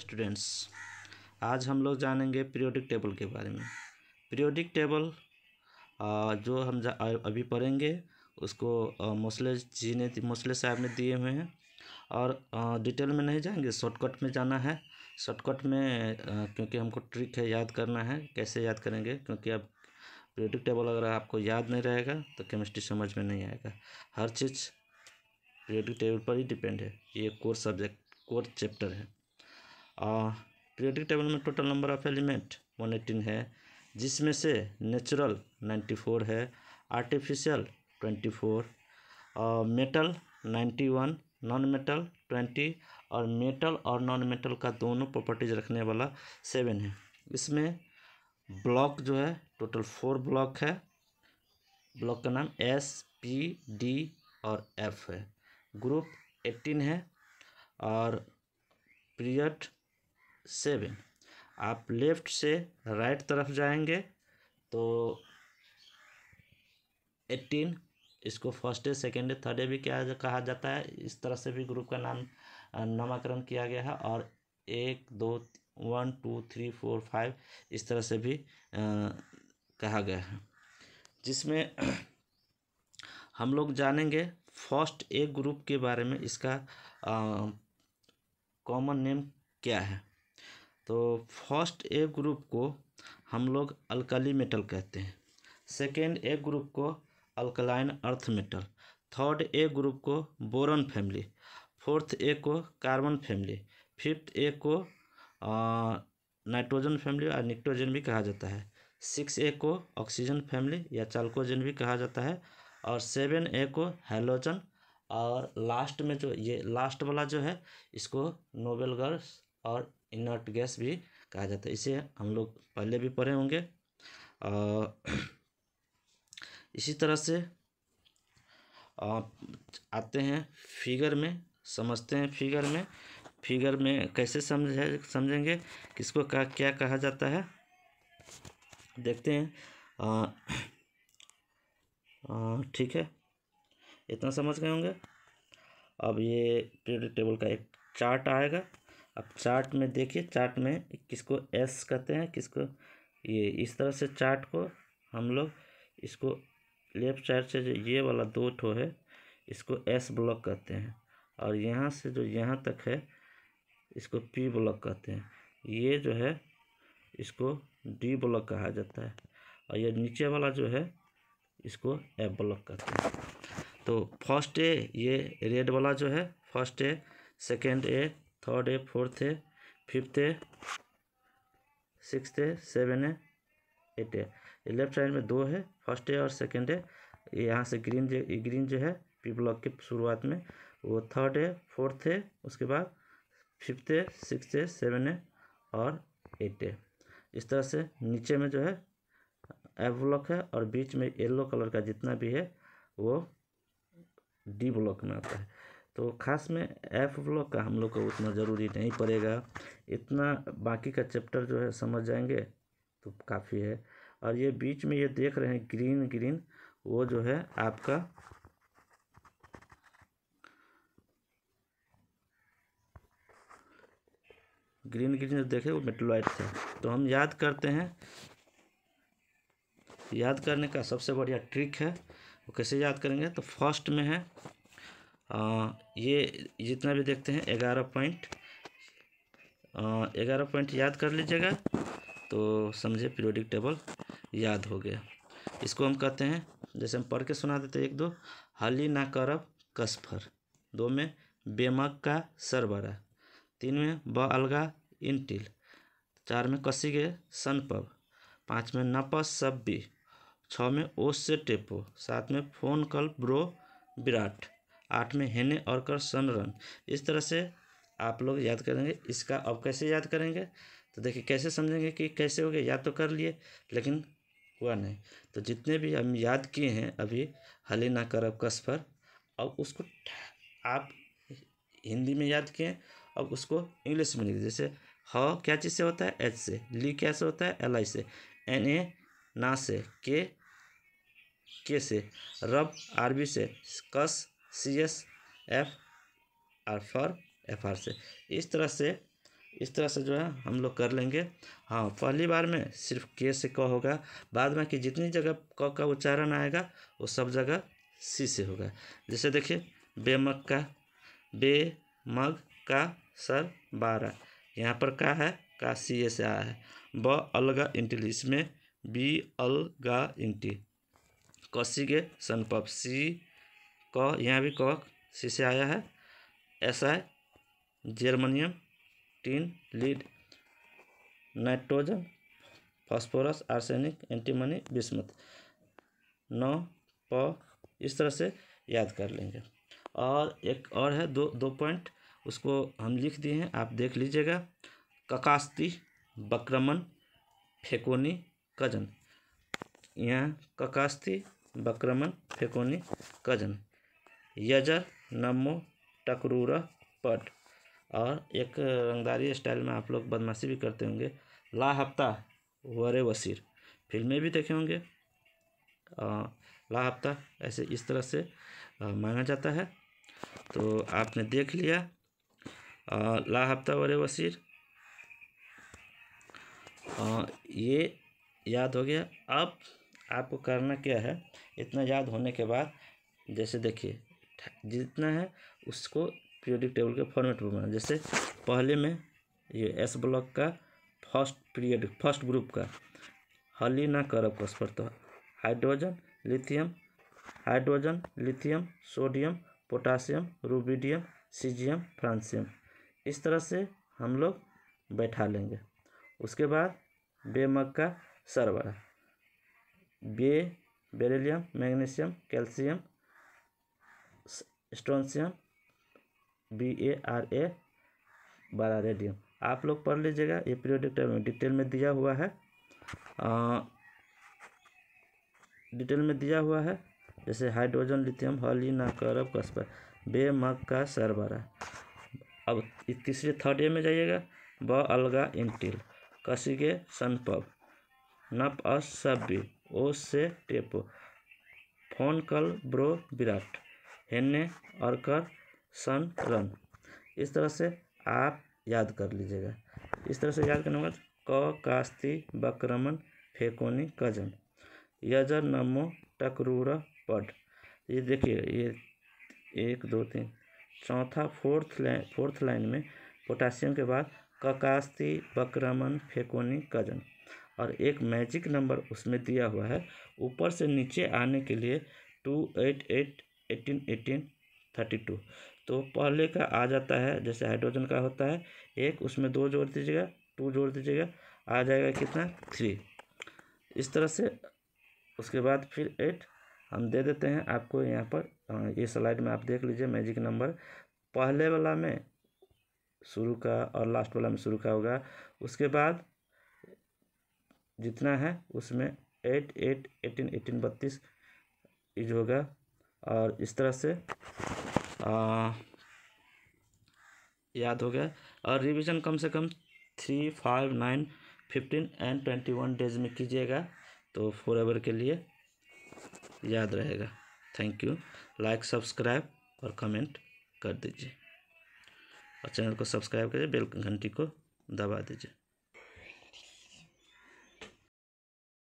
students आज हम लोग जानेंगे पीरियोडिक टेबल के बारे में पीरियोडिक टेबल जो हम अभी पढ़ेंगे उसको मोसले जी ने मोसले साहब ने दिए हुए हैं और डिटेल में नहीं जाएंगे शॉर्टकट में जाना है शॉर्टकट में क्योंकि हमको ट्रिक है याद करना है कैसे याद करेंगे क्योंकि अब पीरियोडिक टेबल अगर आपको याद नहीं रहेगा तो केमिस्ट्री समझ में नहीं आएगा हर चीज़ पीरियोडिक टेबल पर ही डिपेंड है ये कोर सब्जेक्ट कोर चैप्टर है पीरियडिक टेबल में total number of element one eighteen है जिसमें से नेचुरल नाइन्टी फोर है artificial twenty four metal ninety one non metal twenty और मेटल और नॉन मेटल का दोनों प्रॉपर्टीज रखने वाला सेवन है इसमें ब्लॉक जो है टोटल फोर ब्लॉक है ब्लॉक का नाम एस पी डी और एफ है ग्रुप एट्टीन है और पीरियड सेवन आप लेफ्ट से राइट तरफ जाएंगे तो एट्टीन इसको first day second day third day भी क्या कहा जाता है इस तरह से भी ग्रुप का नाम नामकरण किया गया है और एक दो one two three four five इस तरह से भी आ, कहा गया है जिसमें हम लोग जानेंगे फर्स्ट ए ग्रुप के बारे में इसका कॉमन नेम क्या है तो फर्स्ट ए ग्रुप को हम लोग अल्कली मेटल कहते हैं सेकेंड ए ग्रुप को alkaline earth metal third A group को बोरन फैमिली फोर्थ ए को कार्बन फैमिली फिफ्थ ए को नाइट्रोजन फैमिली और निक्ट्रोजन भी कहा जाता है सिक्स ए को ऑक्सीजन फैमिली या चालकोजन भी कहा जाता है और सेवन ए को हेलोजन और लास्ट में जो ये लास्ट वाला जो है इसको नोबेलगर्स और इनर्ट गैस भी कहा जाता है इसे हम लोग पहले भी पढ़े होंगे इसी तरह से आते हैं फिगर में समझते हैं फिगर में फिगर में कैसे समझे समझेंगे किसको कहा क्या कहा जाता है देखते हैं ठीक है इतना समझ गए होंगे अब ये पीरियड टेबल का एक चार्ट आएगा अब चार्ट में देखिए चार्ट में किसको एस कहते हैं किसको ये इस तरह से चार्ट को हम लोग इसको लेफ्ट साइड से जो ये वाला दो ठो है इसको एस ब्लॉक कहते हैं और यहाँ से जो यहाँ तक है इसको पी ब्लॉक कहते हैं ये जो है इसको डी ब्लॉक कहा जाता है और ये नीचे वाला जो है इसको एफ ब्लॉक कहते हैं तो फर्स्ट ए ये रेड वाला जो है first A second A third है फोर्थ है फिफ्थ है सिक्स है सेवन है एट है लेफ्ट साइड में दो है फर्स्ट है और सेकेंड है यहाँ से ग्रीन जो ग्रीन जो है पी ब्लॉक के शुरुआत में वो थर्ड है फोर्थ है उसके बाद फिफ्थ है सिक्स है सेवन है और एट है इस तरह से नीचे में जो है एफ ब्लॉक है और बीच में येल्लो कलर का जितना भी है वो डी ब्लॉक में आता है तो खास में एफ ब्लॉक का हम लोग को उतना ज़रूरी नहीं पड़ेगा इतना बाकी का चैप्टर जो है समझ जाएंगे तो काफ़ी है और ये बीच में ये देख रहे हैं ग्रीन ग्रीन वो जो है आपका ग्रीन ग्रीन जो देखे वो मेटलॉइड थे तो हम याद करते हैं याद करने का सबसे बढ़िया ट्रिक है वो कैसे याद करेंगे तो फर्स्ट में है ये जितना भी देखते हैं ग्यारह पॉइंट ग्यारह पॉइंट याद कर लीजिएगा तो समझे पीरियोडिक टेबल याद हो गया इसको हम कहते हैं जैसे हम पढ़ के सुना देते एक दो हली ना करब कसफर दो में बेमक का सरबरा तीन में ब अलगा इंटिल चार में कसी गए सनपब पाँच में नपस सब्बी छः में ओस से टेपो सात में फ़ोन कल ब्रो विराट आठ में हेने और कर सनरन इस तरह से आप लोग याद करेंगे इसका अब कैसे याद करेंगे तो देखिए कैसे समझेंगे कि कैसे हो गया याद तो कर लिए लेकिन हुआ नहीं तो जितने भी हम याद किए हैं अभी हलीना करब कस पर अब उसको आप हिंदी में याद किए अब उसको इंग्लिश में लिखिए जैसे ह क्या चीज़ से होता है एच से ली क्या से होता है एल आई से एन ए ना से के के से रब आरबी से कस C S F R for F R से इस तरह से इस तरह से जो है हम लोग कर लेंगे हाँ पहली बार में सिर्फ के से क होगा बाद में कि जितनी जगह क का उच्चारण आएगा वो सब जगह सी से होगा जैसे देखिए बेमग का बे मग का सर बारह यहाँ पर का है का सी ए से आया है ब अलगा इंटिल इसमें बी अलगा इंटी कसी के सनपप सी क यहाँ भी क सी से आया है S I germanium tin lead nitrogen phosphorus arsenic antimony bismuth नौ प इस तरह से याद कर लेंगे और एक और है दो दो पॉइंट उसको हम लिख दिए हैं आप देख लीजिएगा ककास्ती बक्रमन फेकोनी कजन यहाँ ककास्ती बक्रमन फेकोनी कजन यजर नमो टकरूर पट और एक रंगदारी स्टाइल में आप लोग बदमाशी भी करते होंगे ला हफ्ता वरे वसीर फिल्में भी देखे होंगे ला हफ्ता ऐसे इस तरह से मांगा जाता है तो आपने देख लिया ला हफ्ता वरे वसीर ये याद हो गया अब आपको करना क्या है इतना याद होने के बाद जैसे देखिए जितना है उसको पीरियोडिक टेबल के फॉर्मेट में बनाना जैसे पहले में ये एस ब्लॉक का फर्स्ट पीरियड फर्स्ट ग्रुप का ना करब कस्पर तो hydrogen lithium hydrogen lithium sodium potassium rubidium caesium francium इस तरह से हम लोग बैठा लेंगे उसके बाद बेमक का सरबरा बे beryllium magnesium calcium strontium B A R A बारह रेडियम आप लोग पढ़ लीजिएगा ये पीरियोडिक टेबल में डिटेल में दिया हुआ है आ, डिटेल में दिया हुआ है जैसे हाइड्रोजन लिथियम हली नाकरब कस्पर बे मग का सरबरा अब तीसरे थर्ड ए में जाइएगा ब अलगा इंटिल कसी के नप अस सब ओ से टेपो फोन कल ब्रो विराट हेन्ने अर्कर सन रन इस तरह से आप याद कर लीजिएगा इस तरह से याद करने के बाद क कास्ती बक्रमन फेकोनी कजन यजर नमो टकरूर पट ये देखिए ये एक दो तीन चौथा फोर्थ लाइन फोर्थ लाइन में पोटासियम के बाद ककास्ती बक्रमन फेकोनी कजन और एक मैजिक नंबर उसमें दिया हुआ है ऊपर से नीचे आने के लिए two eight eight eighteen eighteen thirty two तो पहले का आ जाता है जैसे हाइड्रोजन का होता है एक उसमें दो जोड़ दीजिएगा टू जोड़ दीजिएगा आ जाएगा कितना थ्री इस तरह से उसके बाद फिर एट हम दे देते हैं आपको यहाँ पर ये स्लाइड में आप देख लीजिए मैजिक नंबर पहले वाला में शुरू का और लास्ट वाला में शुरू का होगा उसके बाद जितना है उसमें एट एट एटीन एटीन बत्तीस इज होगा और इस तरह से आ, याद हो गया और रिवीजन कम से कम three five nine fifteen and twenty one days में कीजिएगा तो फोर एवर के लिए याद रहेगा थैंक यू लाइक सब्सक्राइब और कमेंट कर दीजिए और चैनल को सब्सक्राइब करिए बेल घंटी को दबा दीजिए